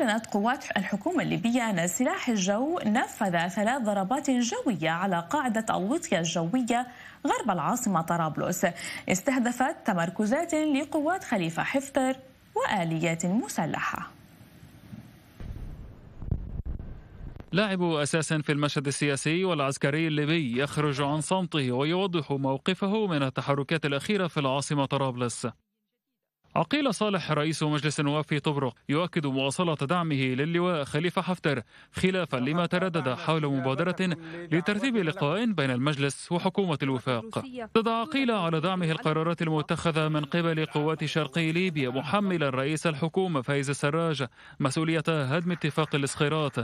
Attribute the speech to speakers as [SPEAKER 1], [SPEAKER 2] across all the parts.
[SPEAKER 1] أعلنت قوات الحكومة الليبية أن سلاح الجو نفذ ثلاث ضربات جوية على قاعدة الوطية الجوية غرب العاصمة طرابلس استهدفت تمركزات لقوات خليفة حفتر وآليات مسلحة
[SPEAKER 2] لاعب أساس في المشهد السياسي والعسكري الليبي يخرج عن صمته ويوضح موقفه من التحركات الأخيرة في العاصمة طرابلس عقيل صالح رئيس مجلس النواب في طبرق يؤكد مواصلة دعمه للواء خليفة حفتر خلافا لما تردد حول مبادرة لترتيب لقاء بين المجلس وحكومة الوفاق تدعى عقيل على دعمه القرارات المتخذة من قبل قوات شرقي ليبيا محملا رئيس الحكومة فايز السراج مسؤولية هدم اتفاق الاسخيرات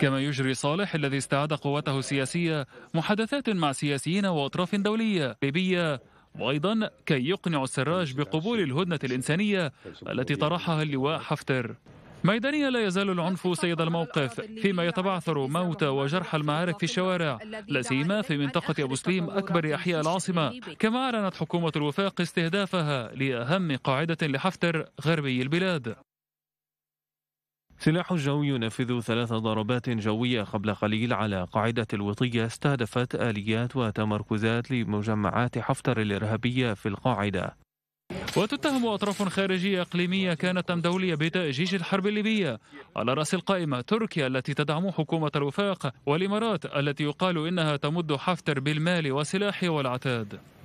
[SPEAKER 2] كما يجري صالح الذي استعاد قوته السياسية محادثات مع سياسيين وأطراف دولية ليبية وأيضا كي يقنع السراج بقبول الهدنة الإنسانية التي طرحها اللواء حفتر ميدانيا لا يزال العنف سيد الموقف فيما يتبعثر موت وجرح المعارك في الشوارع لا سيما في منطقة أبو سليم أكبر أحياء العاصمة كما أعلنت حكومة الوفاق استهدافها لأهم قاعدة لحفتر غربي
[SPEAKER 3] البلاد سلاح الجو ينفذ ثلاث ضربات جوية قبل قليل على قاعدة الوطية استهدفت آليات وتمركزات لمجمعات حفتر الإرهابية في القاعدة وتتهم أطراف خارجية إقليمية
[SPEAKER 2] كانت أم دولية بتأجيج الحرب الليبية على رأس القائمة تركيا التي تدعم حكومة الوفاق والإمارات التي يقال إنها تمد حفتر بالمال والسلاح والعتاد